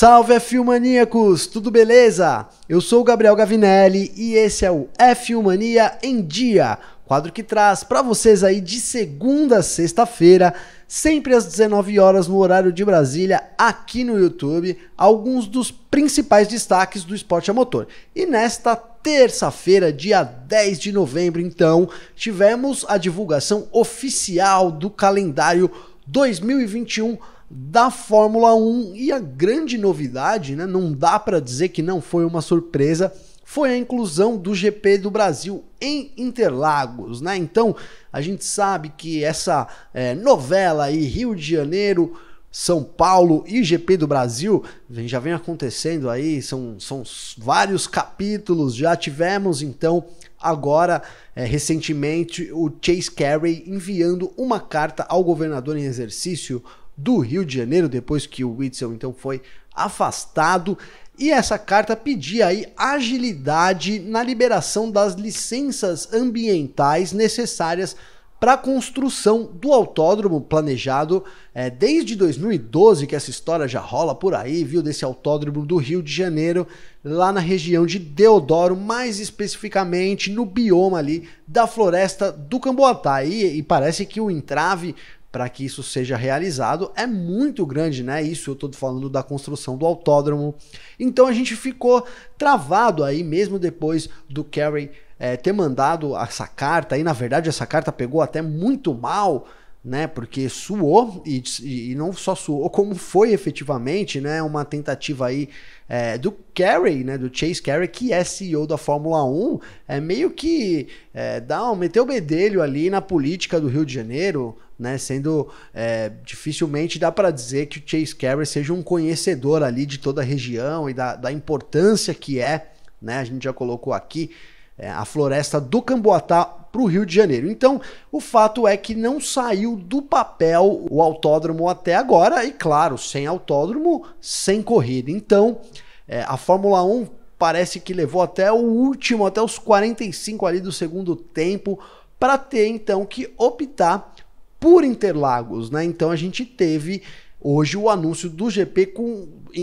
Salve F1 Maníacos, tudo beleza? Eu sou o Gabriel Gavinelli e esse é o F1 Mania em Dia, quadro que traz para vocês aí de segunda a sexta-feira, sempre às 19 horas no horário de Brasília, aqui no YouTube, alguns dos principais destaques do esporte a motor. E nesta terça-feira, dia 10 de novembro, então, tivemos a divulgação oficial do calendário 2021 da Fórmula 1 e a grande novidade, né, não dá para dizer que não foi uma surpresa, foi a inclusão do GP do Brasil em Interlagos, né? Então a gente sabe que essa é, novela aí Rio de Janeiro são Paulo e GP do Brasil já vem acontecendo aí, são, são vários capítulos. Já tivemos então, agora, é, recentemente, o Chase Carey enviando uma carta ao governador em exercício, do Rio de Janeiro, depois que o Witzel então foi afastado. E essa carta pedia aí agilidade na liberação das licenças ambientais necessárias para a construção do autódromo planejado é, desde 2012, que essa história já rola por aí, viu? Desse autódromo do Rio de Janeiro, lá na região de Deodoro, mais especificamente no bioma ali da floresta do Camboatá. E, e parece que o entrave para que isso seja realizado é muito grande, né? Isso eu estou falando da construção do autódromo. Então a gente ficou travado aí, mesmo depois do Kerry é, ter mandado essa carta, e na verdade essa carta pegou até muito mal né? Porque suou e, e não só suou, como foi efetivamente, né? Uma tentativa aí é, do Carey, né? Do Chase Carey, que é CEO da Fórmula 1, é meio que é, dá um meteu bedelho ali na política do Rio de Janeiro, né, sendo é, dificilmente dá para dizer que o Chase Carey seja um conhecedor ali de toda a região e da, da importância que é, né? A gente já colocou aqui é, a floresta do Camboatá para o Rio de Janeiro. Então, o fato é que não saiu do papel o autódromo até agora, e claro, sem autódromo, sem corrida. Então, é, a Fórmula 1 parece que levou até o último, até os 45 ali do segundo tempo, para ter então que optar por Interlagos, né? Então a gente teve hoje o anúncio do GP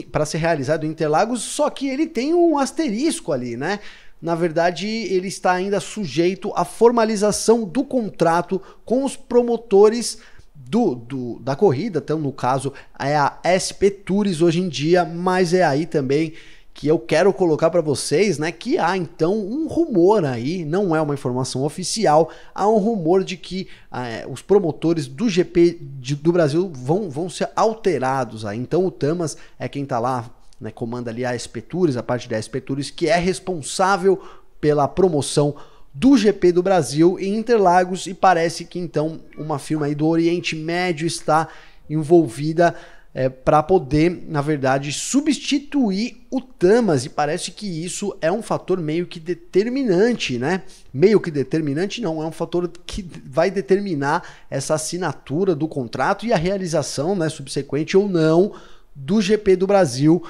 para ser realizado em Interlagos, só que ele tem um asterisco ali, né? na verdade, ele está ainda sujeito à formalização do contrato com os promotores do, do, da corrida. Então, no caso, é a SP Tours hoje em dia, mas é aí também que eu quero colocar para vocês, né, que há então um rumor aí, não é uma informação oficial, há um rumor de que ah, é, os promotores do GP de, do Brasil vão, vão ser alterados aí. Então o Tamas é quem está lá né, comanda ali a Espetures, a parte da Espetures que é responsável pela promoção do GP do Brasil em Interlagos e parece que então uma firma aí do Oriente Médio está envolvida é, para poder, na verdade, substituir o Tamas e parece que isso é um fator meio que determinante, né? Meio que determinante não, é um fator que vai determinar essa assinatura do contrato e a realização, né, subsequente ou não, do GP do Brasil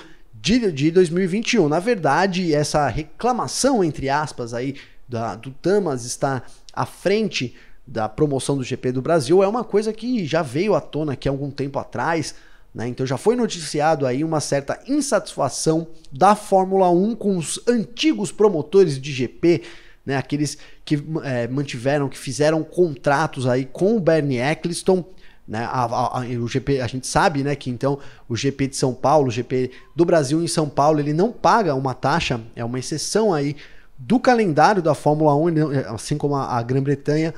de, de 2021. Na verdade, essa reclamação, entre aspas, aí, da, do Tamas está à frente da promoção do GP do Brasil é uma coisa que já veio à tona aqui há algum tempo atrás. Né? Então já foi noticiado aí uma certa insatisfação da Fórmula 1 com os antigos promotores de GP, né? aqueles que é, mantiveram, que fizeram contratos aí com o Bernie Eccleston né? A, a, a, o GP, a gente sabe né, que então o GP de São Paulo, o GP do Brasil em São Paulo, ele não paga uma taxa, é uma exceção aí do calendário da Fórmula 1, é, assim como a, a Grã-Bretanha,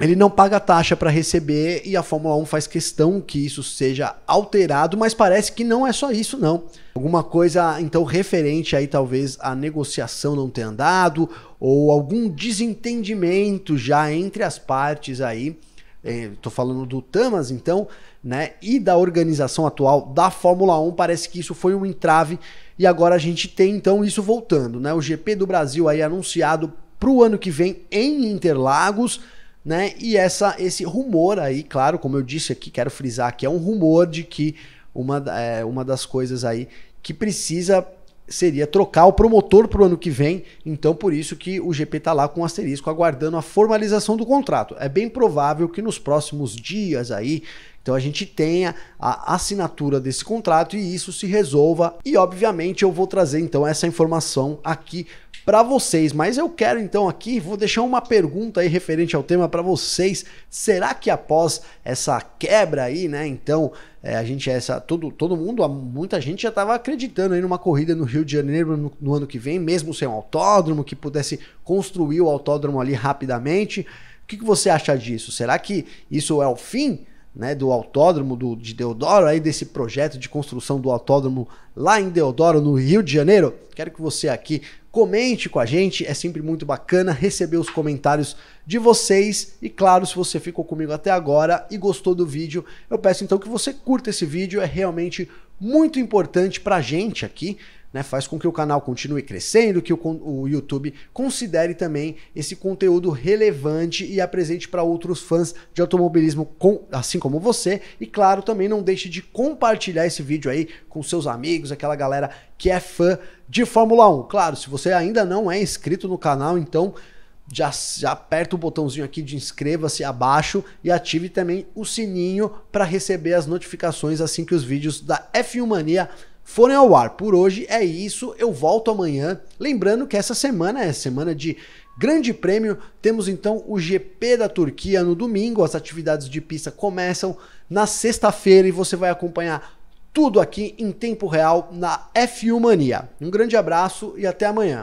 ele não paga taxa para receber e a Fórmula 1 faz questão que isso seja alterado, mas parece que não é só isso, não. Alguma coisa, então, referente aí, talvez, a negociação não ter andado ou algum desentendimento já entre as partes aí Estou é, falando do Tamas, então, né? E da organização atual da Fórmula 1, parece que isso foi um entrave e agora a gente tem então isso voltando, né? O GP do Brasil aí anunciado para o ano que vem em Interlagos, né? E essa, esse rumor aí, claro, como eu disse aqui, quero frisar que é um rumor de que uma, é, uma das coisas aí que precisa seria trocar o promotor para o ano que vem. Então, por isso que o GP está lá com um asterisco, aguardando a formalização do contrato. É bem provável que nos próximos dias aí então a gente tenha a assinatura desse contrato e isso se resolva. E obviamente eu vou trazer então essa informação aqui para vocês, mas eu quero então aqui vou deixar uma pergunta aí referente ao tema para vocês. Será que após essa quebra aí, né? Então é, a gente essa todo todo mundo, muita gente já estava acreditando aí numa corrida no Rio de Janeiro no, no ano que vem, mesmo sem um autódromo que pudesse construir o autódromo ali rapidamente. O que, que você acha disso? Será que isso é o fim? né, do autódromo do, de Deodoro, aí desse projeto de construção do autódromo lá em Deodoro, no Rio de Janeiro. Quero que você aqui comente com a gente, é sempre muito bacana receber os comentários de vocês. E claro, se você ficou comigo até agora e gostou do vídeo, eu peço então que você curta esse vídeo, é realmente muito importante para a gente aqui né, faz com que o canal continue crescendo, que o, o YouTube considere também esse conteúdo relevante e apresente para outros fãs de automobilismo, com, assim como você. E claro, também não deixe de compartilhar esse vídeo aí com seus amigos, aquela galera que é fã de Fórmula 1. Claro, se você ainda não é inscrito no canal, então já, já, aperta o botãozinho aqui de inscreva-se abaixo e ative também o sininho para receber as notificações assim que os vídeos da F1 Mania foram ao ar por hoje. É isso, eu volto amanhã. Lembrando que essa semana é semana de Grande Prêmio, temos então o GP da Turquia no domingo. As atividades de pista começam na sexta-feira e você vai acompanhar tudo aqui em tempo real na F1 Mania. Um grande abraço e até amanhã.